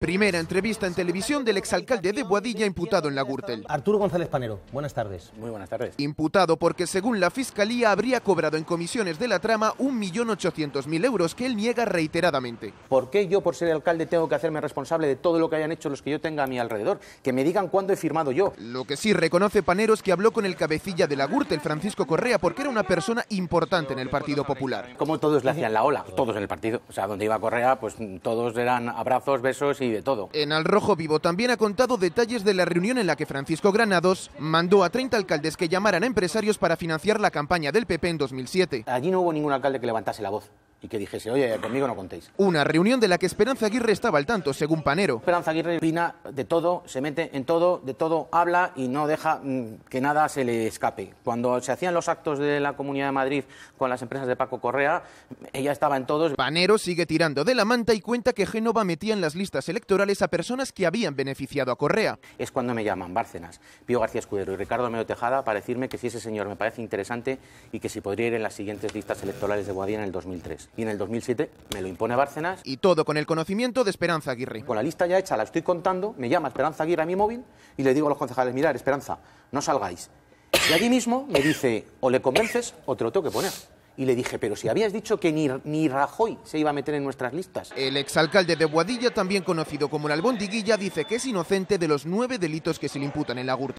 Primera entrevista en televisión del exalcalde de Boadilla imputado en la Gürtel. Arturo González Panero, buenas tardes. Muy buenas tardes. Imputado porque según la Fiscalía habría cobrado en comisiones de la trama 1.800.000 euros que él niega reiteradamente. ¿Por qué yo por ser alcalde tengo que hacerme responsable de todo lo que hayan hecho los que yo tenga a mi alrededor? Que me digan cuándo he firmado yo. Lo que sí reconoce Panero es que habló con el cabecilla de la Gürtel, Francisco Correa, porque era una persona importante en el Partido Popular. Como todos le hacían la ola, todos en el partido. O sea, donde iba Correa, pues todos eran abrazos, besos y de todo. En Al Rojo Vivo también ha contado detalles de la reunión en la que Francisco Granados mandó a 30 alcaldes que llamaran a empresarios para financiar la campaña del PP en 2007. Allí no hubo ningún alcalde que levantase la voz y que dijese, oye, conmigo no contéis. Una reunión de la que Esperanza Aguirre estaba al tanto, según Panero. Esperanza Aguirre opina de todo, se mete en todo, de todo habla y no deja mm, que nada se le escape. Cuando se hacían los actos de la Comunidad de Madrid con las empresas de Paco Correa, ella estaba en todos. Panero sigue tirando de la manta y cuenta que Génova metía en las listas electorales a personas que habían beneficiado a Correa. Es cuando me llaman Bárcenas, Pío García Escudero y Ricardo Medo Tejada para decirme que si ese señor me parece interesante y que si podría ir en las siguientes listas electorales de Guadía en el 2003 y en el 2007 me lo impone Bárcenas. Y todo con el conocimiento de Esperanza Aguirre. Con la lista ya hecha, la estoy contando, me llama Esperanza Aguirre a mi móvil y le digo a los concejales, mirar, Esperanza, no salgáis. Y allí mismo me dice, o le convences o te lo tengo que poner. Y le dije, pero si habías dicho que ni, ni, Rajoy se iba a meter en nuestras listas. El exalcalde de Boadilla, también conocido como el Albondiguilla, dice que es inocente de los nueve delitos que se le imputan en la Gurta.